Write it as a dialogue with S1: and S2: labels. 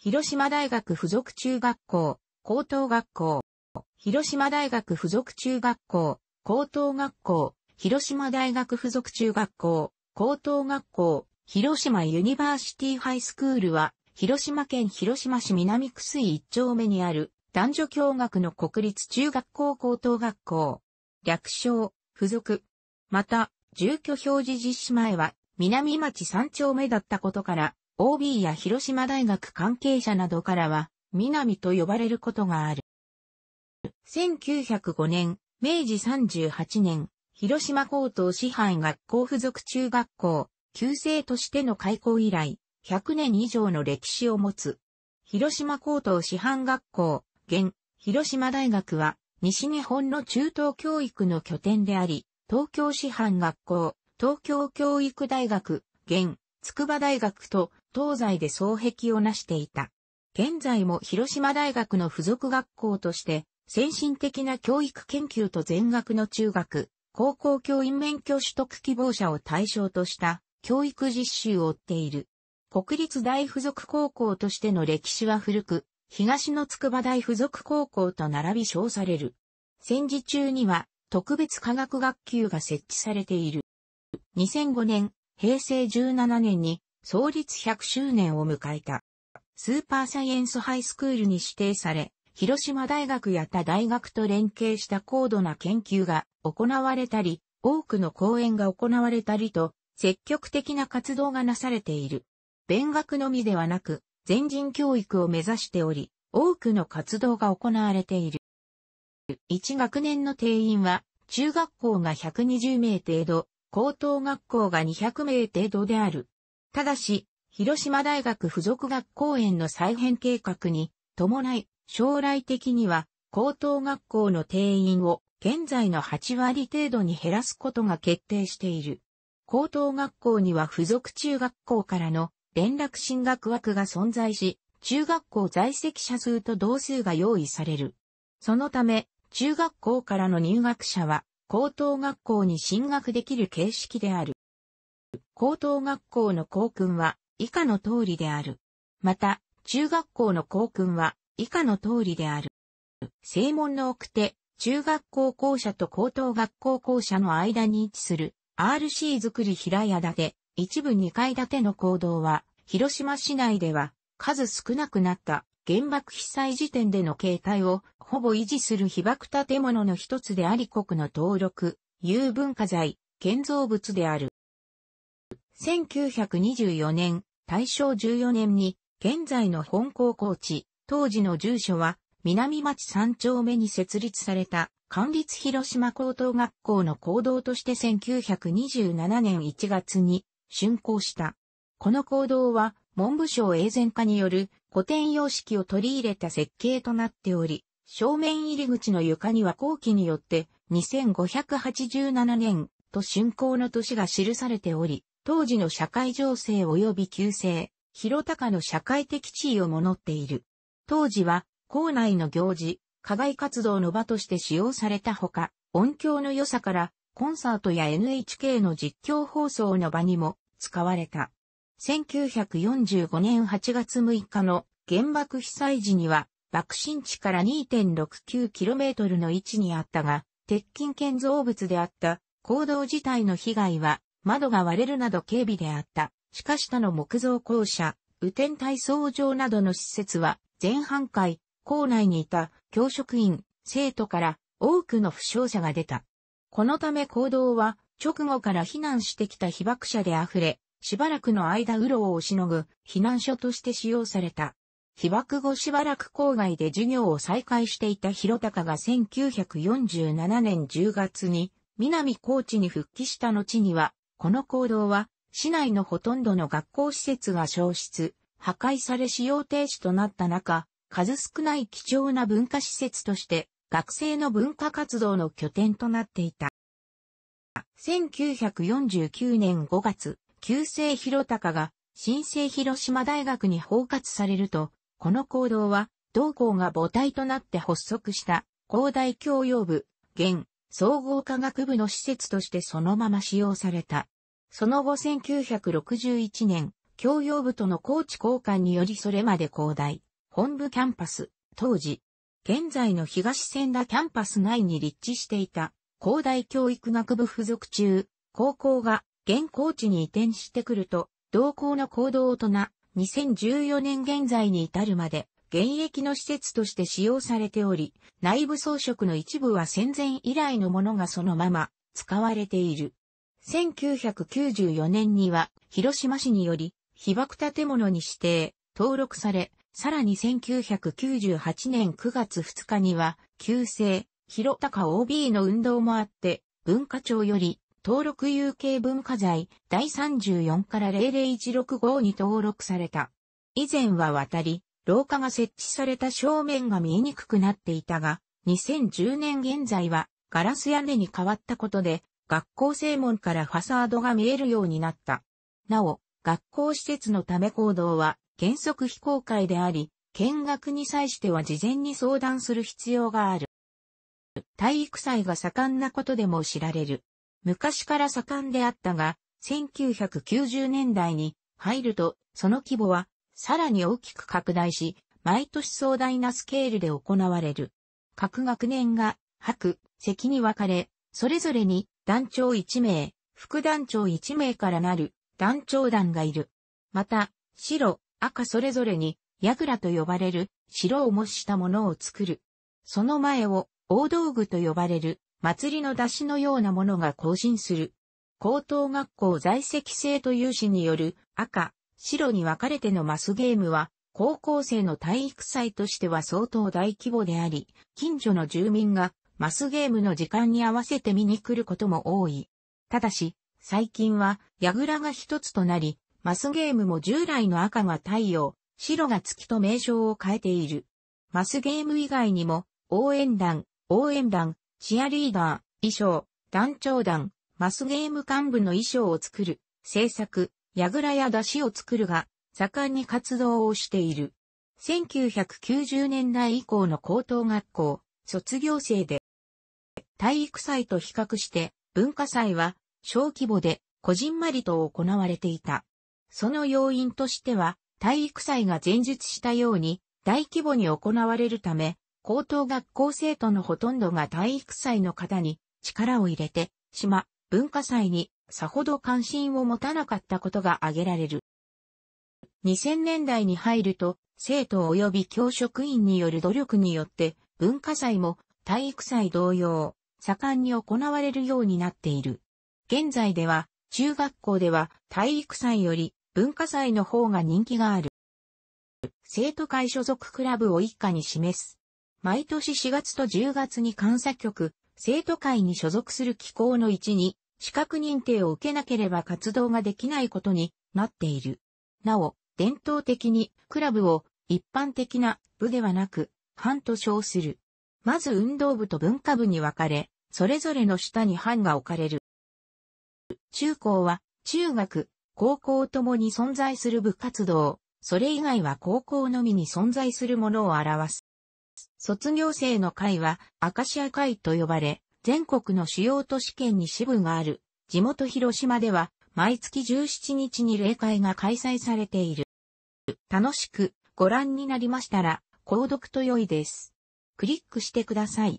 S1: 広島大学附属中学校、高等学校、広島大学附属中学校、高等学校、広島大学附属中学校、高等学校、広島ユニバーシティハイスクールは、広島県広島市南区水一丁目にある男女共学の国立中学校高等学校。略称、付属。また、住居表示実施前は南町三丁目だったことから、OB や広島大学関係者などからは、南と呼ばれることがある。1905年、明治38年、広島高等師範学校附属中学校、旧制としての開校以来、100年以上の歴史を持つ。広島高等師範学校、現、広島大学は、西日本の中等教育の拠点であり、東京師範学校、東京教育大学、現、筑波大学と東西で双壁を成していた。現在も広島大学の付属学校として、先進的な教育研究と全学の中学、高校教員免許取得希望者を対象とした教育実習を追っている。国立大付属高校としての歴史は古く、東の筑波大付属高校と並び称される。戦時中には特別科学学級が設置されている。2005年、平成17年に創立100周年を迎えた。スーパーサイエンスハイスクールに指定され、広島大学や他大学と連携した高度な研究が行われたり、多くの講演が行われたりと、積極的な活動がなされている。勉学のみではなく、全人教育を目指しており、多くの活動が行われている。1学年の定員は、中学校が120名程度、高等学校が200名程度である。ただし、広島大学附属学校園の再編計画に伴い、将来的には高等学校の定員を現在の8割程度に減らすことが決定している。高等学校には附属中学校からの連絡進学枠が存在し、中学校在籍者数と同数が用意される。そのため、中学校からの入学者は高等学校に進学できる形式である。高等学校の校訓は以下の通りである。また、中学校の校訓は以下の通りである。正門の奥手、中学校校舎と高等学校校舎の間に位置する RC 作り平屋建て、一部2階建ての行動は、広島市内では数少なくなった原爆被災時点での形態をほぼ維持する被爆建物の一つであり国の登録、有文化財、建造物である。1924年、大正14年に、現在の本校高地、当時の住所は、南町三丁目に設立された、管立広島高等学校の行動として1927年1月に、竣工した。この行動は、文部省永全化による古典様式を取り入れた設計となっており、正面入り口の床には後期によって2587年と竣工の年が記されており、当時の社会情勢及び旧制、広高の社会的地位をものっている。当時は、校内の行事、課外活動の場として使用されたほか、音響の良さから、コンサートや NHK の実況放送の場にも使われた。1945年8月6日の原爆被災時には、爆心地から 2.69km の位置にあったが、鉄筋建造物であった行動自体の被害は窓が割れるなど警備であった。しかし他の木造校舎、雨天体操場などの施設は、前半回、校内にいた教職員、生徒から多くの負傷者が出た。このため行動は、直後から避難してきた被爆者で溢れ、しばらくの間うろをしのぐ避難所として使用された。被爆後しばらく郊外で授業を再開していた広高が1947年10月に南高知に復帰した後にはこの行動は、市内のほとんどの学校施設が消失、破壊され使用停止となった中、数少ない貴重な文化施設として、学生の文化活動の拠点となっていた。1949年5月、旧制広隆が新生広島大学に包括されると、この行動は、同校が母体となって発足した、広大教養部、現、総合科学部の施設としてそのまま使用された。その後1961年、教養部との高知交換によりそれまで広大、本部キャンパス、当時、現在の東千田キャンパス内に立地していた、高大教育学部付属中、高校が現高地に移転してくると、同校の行動大人、2014年現在に至るまで、現役の施設として使用されており、内部装飾の一部は戦前以来のものがそのまま使われている。1994年には広島市により被爆建物に指定、登録され、さらに1998年9月2日には、旧姓、広高 OB の運動もあって、文化庁より登録有形文化財第34から00165に登録された。以前は渡り、廊下が設置された正面が見えにくくなっていたが、2010年現在はガラス屋根に変わったことで、学校正門からファサードが見えるようになった。なお、学校施設のため行動は原則非公開であり、見学に際しては事前に相談する必要がある。体育祭が盛んなことでも知られる。昔から盛んであったが、1990年代に入ると、その規模はさらに大きく拡大し、毎年壮大なスケールで行われる。各学年が、白、席に分かれ、それぞれに団長1名、副団長1名からなる団長団がいる。また、白、赤それぞれに、ヤグラと呼ばれる白を模したものを作る。その前を大道具と呼ばれる祭りの出しのようなものが行進する。高等学校在籍制という氏による赤、白に分かれてのマスゲームは、高校生の体育祭としては相当大規模であり、近所の住民がマスゲームの時間に合わせて見に来ることも多い。ただし、最近は、矢倉が一つとなり、マスゲームも従来の赤が太陽、白が月と名称を変えている。マスゲーム以外にも、応援団、応援団、チアリーダー、衣装、団長団、マスゲーム幹部の衣装を作る、制作、らや出汁を作るが、盛んに活動をしている。1990年代以降の高等学校、卒業生で、体育祭と比較して文化祭は小規模でこじんまりと行われていた。その要因としては体育祭が前述したように大規模に行われるため、高等学校生徒のほとんどが体育祭の方に力を入れて、島、文化祭にさほど関心を持たなかったことが挙げられる。2000年代に入ると、生徒及び教職員による努力によって、文化祭も体育祭同様、盛んに行われるようになっている。現在では、中学校では体育祭より文化祭の方が人気がある。生徒会所属クラブを一家に示す。毎年4月と10月に監査局、生徒会に所属する機構の位置に資格認定を受けなければ活動ができないことになっている。なお、伝統的にクラブを一般的な部ではなく、班と称する。まず運動部と文化部に分かれ、それぞれの下に班が置かれる。中高は中学、高校ともに存在する部活動、それ以外は高校のみに存在するものを表す。卒業生の会はアカシア会と呼ばれ、全国の主要都市圏に支部がある、地元広島では、毎月17日に例会が開催されている。楽しくご覧になりましたら、購読と良いです。クリックしてください。